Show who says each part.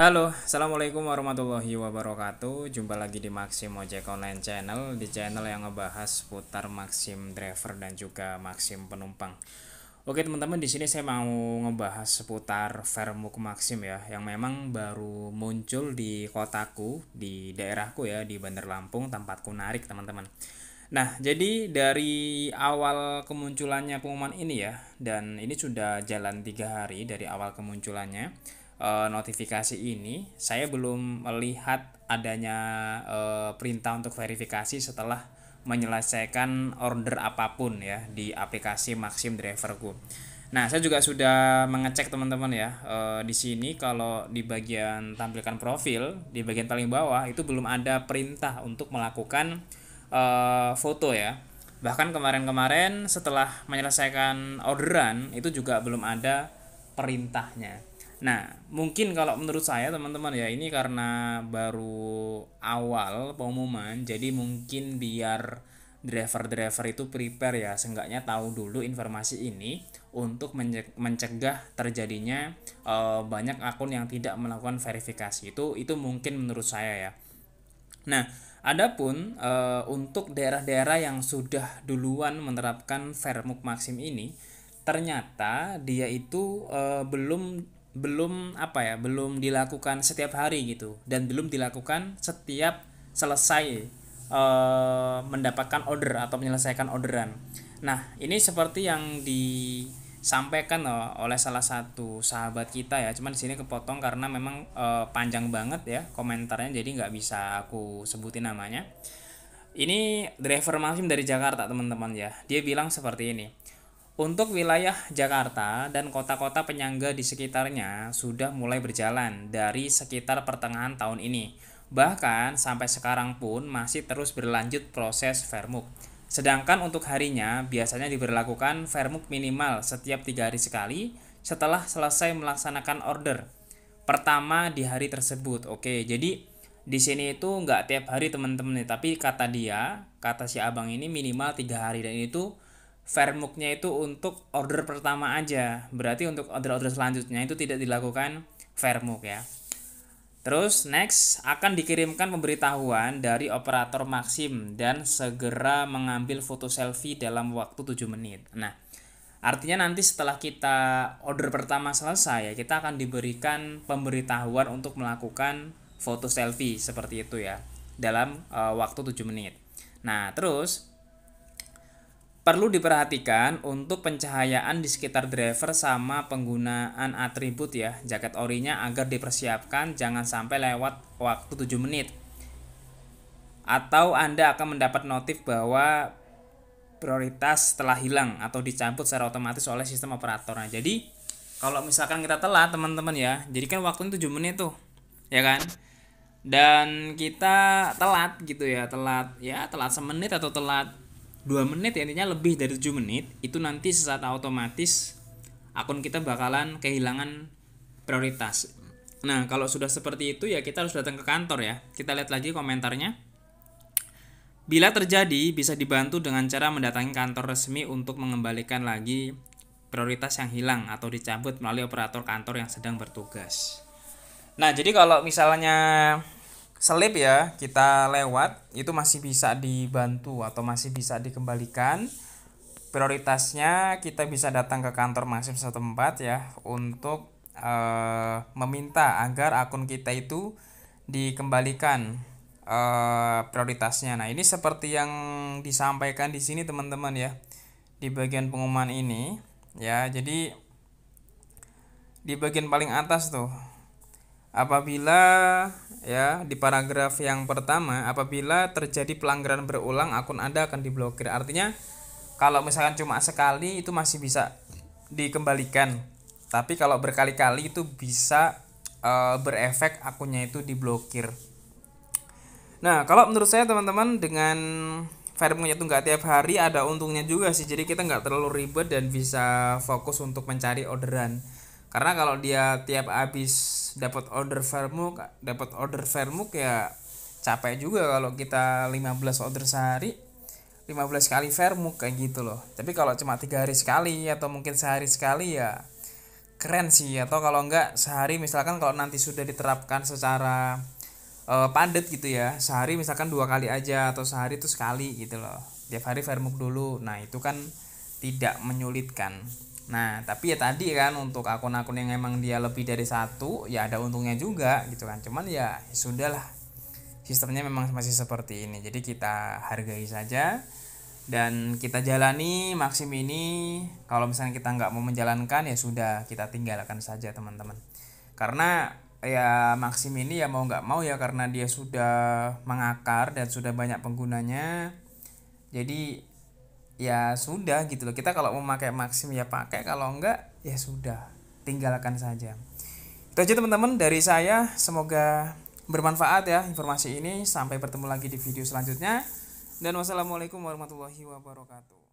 Speaker 1: Halo, Assalamualaikum warahmatullahi wabarakatuh Jumpa lagi di Maxim Ojek Online Channel Di channel yang ngebahas putar Maxim Driver dan juga Maxim Penumpang Oke teman-teman, di sini saya mau ngebahas seputar Vermuk Maxim ya Yang memang baru muncul di kotaku, di daerahku ya, di Bandar Lampung, tempatku narik teman-teman Nah, jadi dari awal kemunculannya pengumuman ini ya Dan ini sudah jalan tiga hari dari awal kemunculannya Eh, notifikasi ini saya belum melihat adanya uh, perintah untuk verifikasi setelah menyelesaikan order apapun ya di aplikasi Maxim Driver Driverku. Nah, saya juga sudah mengecek teman-teman ya. E, di sini kalau di bagian tampilkan profil, di bagian paling bawah itu belum ada perintah untuk melakukan e, foto ya. Bahkan kemarin-kemarin setelah menyelesaikan orderan itu juga belum ada perintahnya. Nah, mungkin kalau menurut saya teman-teman ya ini karena baru awal pengumuman, jadi mungkin biar driver-driver itu prepare ya, seenggaknya tahu dulu informasi ini untuk mencegah terjadinya e, banyak akun yang tidak melakukan verifikasi. Itu itu mungkin menurut saya ya. Nah, adapun e, untuk daerah-daerah yang sudah duluan menerapkan Vermuk Maxim ini, ternyata dia itu e, belum belum apa ya belum dilakukan setiap hari gitu dan belum dilakukan setiap selesai uh, mendapatkan order atau menyelesaikan orderan nah ini seperti yang disampaikan uh, oleh salah satu sahabat kita ya cuman di sini kepotong karena memang uh, panjang banget ya komentarnya jadi nggak bisa aku sebutin namanya ini driver maksim dari Jakarta teman-teman ya dia bilang seperti ini untuk wilayah Jakarta dan kota-kota penyangga di sekitarnya sudah mulai berjalan dari sekitar pertengahan tahun ini. Bahkan sampai sekarang pun masih terus berlanjut proses Vermuk. Sedangkan untuk harinya biasanya diberlakukan Vermuk minimal setiap tiga hari sekali setelah selesai melaksanakan order pertama di hari tersebut. Oke, jadi di sini itu nggak tiap hari teman-teman nih, tapi kata dia, kata si abang ini minimal tiga hari dan itu Fermuknya itu untuk order pertama aja. Berarti untuk order-order selanjutnya itu tidak dilakukan Fermuk ya. Terus next akan dikirimkan pemberitahuan dari operator Maxim dan segera mengambil foto selfie dalam waktu 7 menit. Nah, artinya nanti setelah kita order pertama selesai ya, kita akan diberikan pemberitahuan untuk melakukan foto selfie seperti itu ya dalam uh, waktu 7 menit. Nah, terus Perlu diperhatikan untuk pencahayaan di sekitar driver sama penggunaan atribut ya jaket orinya agar dipersiapkan jangan sampai lewat waktu 7 menit. Atau Anda akan mendapat notif bahwa prioritas telah hilang atau dicampur secara otomatis oleh sistem operator nah, Jadi kalau misalkan kita telat teman-teman ya, jadi kan waktunya 7 menit tuh. Ya kan? Dan kita telat gitu ya, telat ya telat semenit atau telat dua menit ya, intinya lebih dari 7 menit itu nanti secara otomatis akun kita bakalan kehilangan prioritas nah kalau sudah seperti itu ya kita harus datang ke kantor ya kita lihat lagi komentarnya bila terjadi bisa dibantu dengan cara mendatangi kantor resmi untuk mengembalikan lagi prioritas yang hilang atau dicabut melalui operator kantor yang sedang bertugas nah jadi kalau misalnya selip ya kita lewat itu masih bisa dibantu atau masih bisa dikembalikan prioritasnya kita bisa datang ke kantor masing setempat ya untuk e, meminta agar akun kita itu dikembalikan e, prioritasnya nah ini seperti yang disampaikan di sini teman-teman ya di bagian pengumuman ini ya jadi di bagian paling atas tuh apabila ya di paragraf yang pertama apabila terjadi pelanggaran berulang akun Anda akan diblokir. Artinya kalau misalkan cuma sekali itu masih bisa dikembalikan. Tapi kalau berkali-kali itu bisa e, berefek akunnya itu diblokir. Nah, kalau menurut saya teman-teman dengan firmware itu nggak tiap hari ada untungnya juga sih. Jadi kita nggak terlalu ribet dan bisa fokus untuk mencari orderan karena kalau dia tiap habis dapat order vermuk dapat order vermuk ya capek juga kalau kita 15 order sehari 15 kali vermuk kayak gitu loh tapi kalau cuma tiga hari sekali atau mungkin sehari sekali ya keren sih atau kalau enggak sehari misalkan kalau nanti sudah diterapkan secara uh, padat gitu ya sehari misalkan dua kali aja atau sehari itu sekali gitu loh tiap hari vermuk dulu nah itu kan tidak menyulitkan Nah, tapi ya tadi kan untuk akun-akun yang emang dia lebih dari satu, ya ada untungnya juga gitu kan. Cuman ya, ya sudahlah. Sistemnya memang masih seperti ini. Jadi kita hargai saja dan kita jalani maksim ini. Kalau misalnya kita nggak mau menjalankan ya sudah, kita tinggalkan saja teman-teman. Karena ya maksim ini ya mau nggak mau ya karena dia sudah mengakar dan sudah banyak penggunanya. Jadi ya sudah gitu loh kita kalau memakai maksim ya pakai kalau enggak ya sudah tinggalkan saja itu aja teman-teman dari saya semoga bermanfaat ya informasi ini sampai bertemu lagi di video selanjutnya dan wassalamualaikum warahmatullahi wabarakatuh